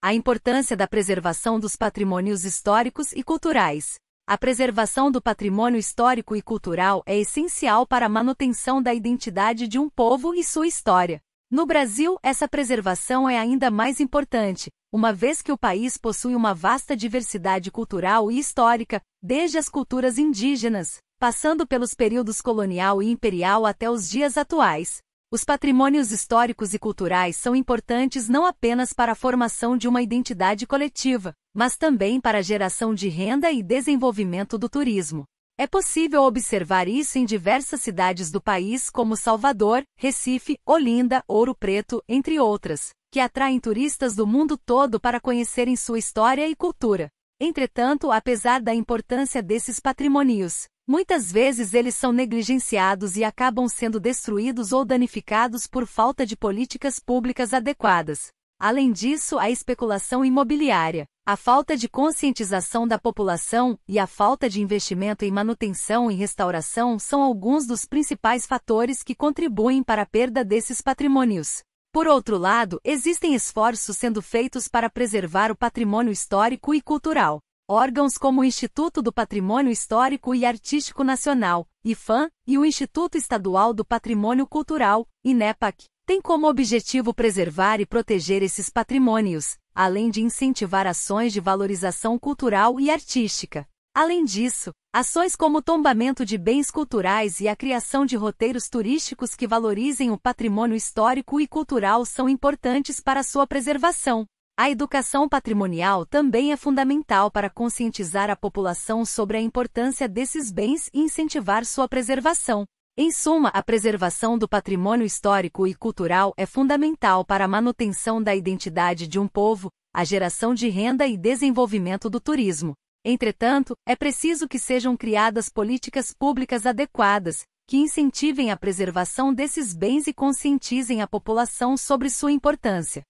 A importância da preservação dos patrimônios históricos e culturais. A preservação do patrimônio histórico e cultural é essencial para a manutenção da identidade de um povo e sua história. No Brasil, essa preservação é ainda mais importante, uma vez que o país possui uma vasta diversidade cultural e histórica, desde as culturas indígenas, passando pelos períodos colonial e imperial até os dias atuais. Os patrimônios históricos e culturais são importantes não apenas para a formação de uma identidade coletiva, mas também para a geração de renda e desenvolvimento do turismo. É possível observar isso em diversas cidades do país, como Salvador, Recife, Olinda, Ouro Preto, entre outras, que atraem turistas do mundo todo para conhecerem sua história e cultura. Entretanto, apesar da importância desses patrimônios, Muitas vezes eles são negligenciados e acabam sendo destruídos ou danificados por falta de políticas públicas adequadas. Além disso, a especulação imobiliária, a falta de conscientização da população e a falta de investimento em manutenção e restauração são alguns dos principais fatores que contribuem para a perda desses patrimônios. Por outro lado, existem esforços sendo feitos para preservar o patrimônio histórico e cultural. Órgãos como o Instituto do Patrimônio Histórico e Artístico Nacional, IFAM, e o Instituto Estadual do Patrimônio Cultural, INEPAC, têm como objetivo preservar e proteger esses patrimônios, além de incentivar ações de valorização cultural e artística. Além disso, ações como o tombamento de bens culturais e a criação de roteiros turísticos que valorizem o patrimônio histórico e cultural são importantes para sua preservação. A educação patrimonial também é fundamental para conscientizar a população sobre a importância desses bens e incentivar sua preservação. Em suma, a preservação do patrimônio histórico e cultural é fundamental para a manutenção da identidade de um povo, a geração de renda e desenvolvimento do turismo. Entretanto, é preciso que sejam criadas políticas públicas adequadas, que incentivem a preservação desses bens e conscientizem a população sobre sua importância.